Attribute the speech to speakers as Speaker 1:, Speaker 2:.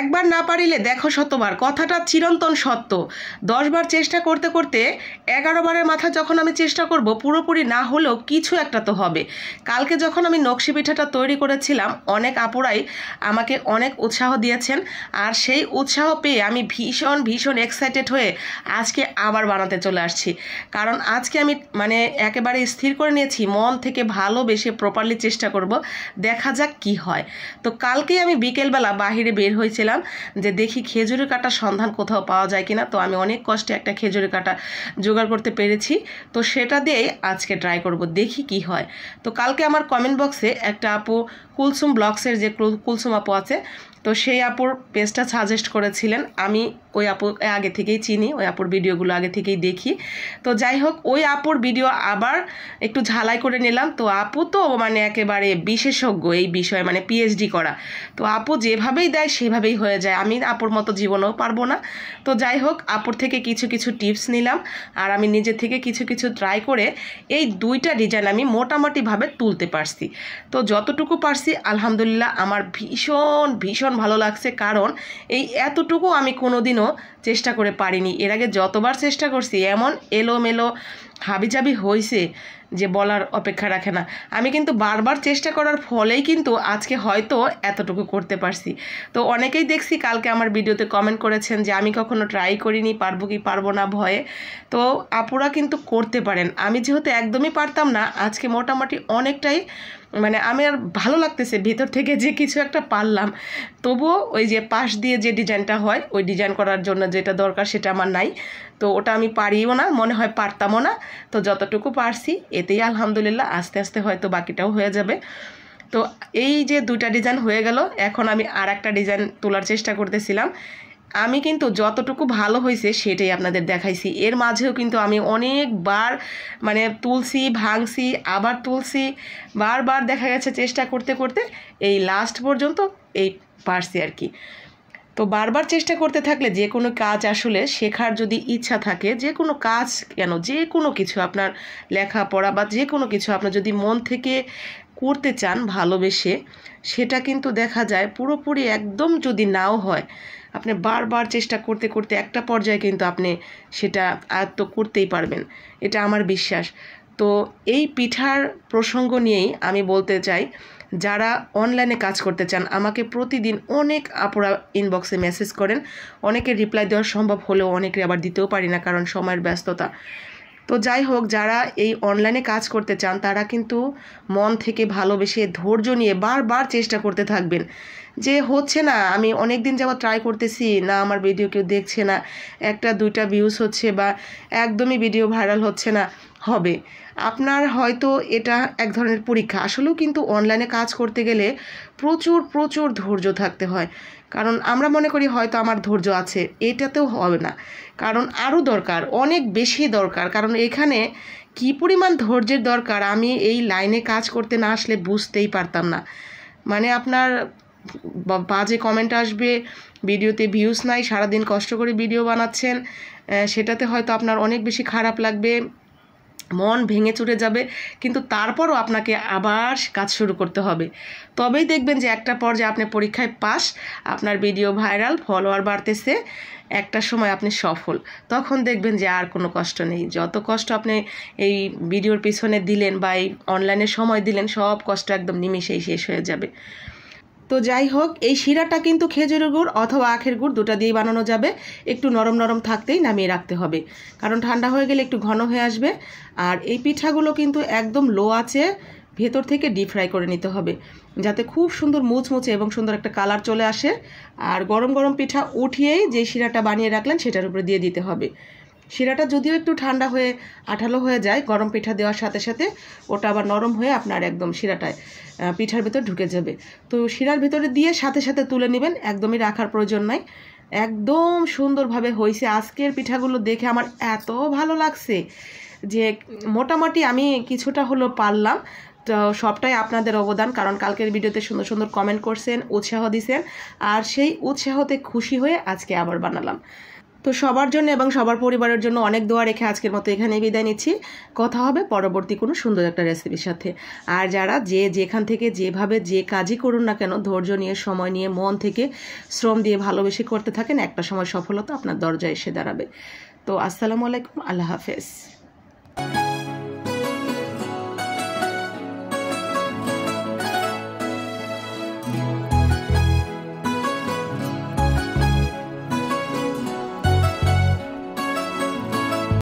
Speaker 1: একবার না পারিলে দেখো শতবার কথাটা চিরন্তন সত্য দশবার চেষ্টা করতে করতে এগারো বারের মাথা যখন আমি চেষ্টা করব পুরোপুরি না হলেও কিছু একটা তো হবে কালকে যখন আমি নকশি পিঠাটা তৈরি করেছিলাম অনেক আপুরাই আমাকে অনেক উৎসাহ দিয়েছেন আর সেই উৎসাহ পেয়ে আমি ভীষণ ভীষণ এক্সাইটেড হয়ে আজকে আবার বানাতে চলে আসছি কারণ আজকে আমি মানে একেবারে স্থির করে নিয়েছি মন থেকে ভালোবেসে প্রপারলি চেষ্টা করব দেখা যাক কি হয় তো কালকেই আমি বিকেলবেলা বাহিরে বের হয়েছি খুঁজছিলাম যে দেখি খেজুরের কাটা সন্ধান কোথাও পাওয়া যায় কিনা তো আমি অনেক কষ্টে একটা খেজুরের কাটা জোগাড় করতে পেরেছি তো সেটা দিয়েই আজকে ট্রাই করব দেখি কি হয় তো কালকে আমার কমেন্ট বক্সে একটা আপু কুলসুম ব্লগসের যে কুলসুম আপু আছে তো সেই আপুর পেজটা সাজেস্ট করেছিলেন আমি ওই আপু আগে থেকেই চিনি ওই আপুর ভিডিওগুলো আগে থেকেই দেখি তো যাই হোক ওই আপুর ভিডিও আবার একটু ঝালাই করে নিলাম তো আপু তো মানে একেবারে বিশেষজ্ঞ এই বিষয়ে মানে পিএইচডি করা তো আপু যেভাবেই দেয় সেভাবেই হয়ে যায় আমি আপুর মতো জীবনেও পারবো না তো যাই হোক আপুর থেকে কিছু কিছু টিপস নিলাম আর আমি নিজে থেকে কিছু কিছু ট্রাই করে এই দুইটা ডিজাইন আমি মোটামুটিভাবে তুলতে পারছি তো যতটুকু পারছি আলহামদুলিল্লাহ আমার ভীষণ ভীষণ ভীষণ ভালো লাগছে কারণ এই এতটুকু আমি কোনোদিনও চেষ্টা করে পারিনি এর আগে যতবার চেষ্টা করছি এমন এলোমেলো হাবিজাবি হয়েছে যে বলার অপেক্ষা রাখে না আমি কিন্তু বারবার চেষ্টা করার ফলেই কিন্তু আজকে হয়তো এতটুকু করতে পারছি তো অনেকেই দেখছি কালকে আমার ভিডিওতে কমেন্ট করেছেন যে আমি কখনো ট্রাই করিনি পারবো কি পারবো না ভয়ে তো আপুরা কিন্তু করতে পারেন আমি যেহেতু একদমই পারতাম না আজকে মোটামুটি অনেকটাই মানে আমি আর ভালো লাগতেছে ভেতর থেকে যে কিছু একটা পারলাম তবুও ওই যে পাশ দিয়ে যে ডিজাইনটা হয় ওই ডিজাইন করার জন্য যেটা দরকার সেটা আমার নাই তো ওটা আমি পারিও না মনে হয় পারতামও না তো যতটুকু পারছি এতেই আলহামদুলিল্লাহ আস্তে আস্তে হয়তো বাকিটাও হয়ে যাবে তো এই যে দুটা ডিজাইন হয়ে গেল এখন আমি আর একটা ডিজাইন তোলার চেষ্টা করতেছিলাম আমি কিন্তু যতটুকু ভালো হয়েছে সেটাই আপনাদের দেখাইছি এর মাঝেও কিন্তু আমি অনেকবার মানে তুলছি ভাঙছি আবার তুলছি বারবার দেখা গেছে চেষ্টা করতে করতে এই লাস্ট পর্যন্ত এই পারছি আর কি তো বারবার চেষ্টা করতে থাকলে যে কোনো কাজ আসলে শেখার যদি ইচ্ছা থাকে যে কোনো কাজ কেন যে কোনো কিছু আপনার লেখাপড়া বা যে কোনো কিছু আপনার যদি মন থেকে করতে চান ভালোবেসে সেটা কিন্তু দেখা যায় পুরোপুরি একদম যদি নাও হয় আপনি বারবার চেষ্টা করতে করতে একটা পর্যায়ে কিন্তু আপনি সেটা আয়ত্ত করতেই পারবেন এটা আমার বিশ্বাস তো এই পিঠার প্রসঙ্গ নিয়েই আমি বলতে চাই যারা অনলাইনে কাজ করতে চান আমাকে প্রতিদিন অনেক আপুরা ইনবক্সে মেসেজ করেন অনেকে রিপ্লাই দেওয়া সম্ভব হলেও অনেকে আবার দিতেও পারি না কারণ সময়ের ব্যস্ততা তো যাই হোক যারা এই অনলাইনে কাজ করতে চান তারা কিন্তু মন থেকে ভালোবেসে ধৈর্য নিয়ে বারবার চেষ্টা করতে থাকবেন যে হচ্ছে না আমি অনেক দিন যাওয়া ট্রাই করতেছি না আমার ভিডিও কেউ দেখছে না একটা দুইটা ভিউজ হচ্ছে বা একদমই ভিডিও ভাইরাল হচ্ছে না হবে আপনার হয়তো এটা এক ধরনের পরীক্ষা আসলেও কিন্তু অনলাইনে কাজ করতে গেলে প্রচুর প্রচুর ধৈর্য থাকতে হয় কারণ আমরা মনে করি হয়তো আমার ধৈর্য আছে এটাতেও হবে না কারণ আরও দরকার অনেক বেশি দরকার কারণ এখানে কি পরিমাণ ধৈর্যের দরকার আমি এই লাইনে কাজ করতে না আসলে বুঝতেই পারতাম না মানে আপনার বাজে কমেন্ট আসবে ভিডিওতে ভিউজ নাই সারাদিন কষ্ট করে ভিডিও বানাচ্ছেন সেটাতে হয়তো আপনার অনেক বেশি খারাপ লাগবে মন ভেঙে চুরে যাবে কিন্তু তারপরও আপনাকে আবার কাজ শুরু করতে হবে তবেই দেখবেন যে একটা পর্যায়ে আপনি পরীক্ষায় পাস আপনার ভিডিও ভাইরাল ফলোয়ার বাড়তেছে একটা সময় আপনি সফল তখন দেখবেন যে আর কোনো কষ্ট নেই যত কষ্ট আপনি এই ভিডিওর পিছনে দিলেন বা এই অনলাইনে সময় দিলেন সব কষ্ট একদম নিমিশেই শেষ হয়ে যাবে তো যাই হোক এই শিরাটা কিন্তু খেজুরের গুড় অথবা আখের গুড় দুটা দিয়েই বানানো যাবে একটু নরম নরম থাকতেই নামিয়ে রাখতে হবে কারণ ঠান্ডা হয়ে গেলে একটু ঘন হয়ে আসবে আর এই পিঠাগুলো কিন্তু একদম লো আছে ভেতর থেকে ডিপ ফ্রাই করে নিতে হবে যাতে খুব সুন্দর মুচমুচে এবং সুন্দর একটা কালার চলে আসে আর গরম গরম পিঠা উঠিয়েই যে শিরাটা বানিয়ে রাখলেন সেটার উপরে দিয়ে দিতে হবে শিরাটা যদিও একটু ঠান্ডা হয়ে আঠালো হয়ে যায় গরম পিঠা দেওয়ার সাথে সাথে ওটা আবার নরম হয়ে আপনার একদম শিরাটায় পিঠার ভিতর ঢুকে যাবে তো শিরার ভিতরে দিয়ে সাথে সাথে তুলে নেবেন একদমই রাখার প্রয়োজন নাই একদম সুন্দরভাবে হয়েছে আজকের পিঠাগুলো দেখে আমার এত ভালো লাগছে যে মোটামুটি আমি কিছুটা হলো পারলাম তো সবটাই আপনাদের অবদান কারণ কালকের ভিডিওতে সুন্দর সুন্দর কমেন্ট করছেন উৎসাহ দিছেন আর সেই উৎসাহতে খুশি হয়ে আজকে আবার বানালাম তো সবার জন্য এবং সবার পরিবারের জন্য অনেক দোয়া রেখে আজকের মতো এখানেই বিদায় নিচ্ছি কথা হবে পরবর্তী কোনো সুন্দর একটা রেসিপির সাথে আর যারা যে যেখান থেকে যেভাবে যে কাজই করুন না কেন ধৈর্য নিয়ে সময় নিয়ে মন থেকে শ্রম দিয়ে ভালোবেসে করতে থাকেন একটা সময় সফলতা আপনার দরজায় এসে দাঁড়াবে তো আসসালামু আলাইকুম আল্লাহ হাফেজ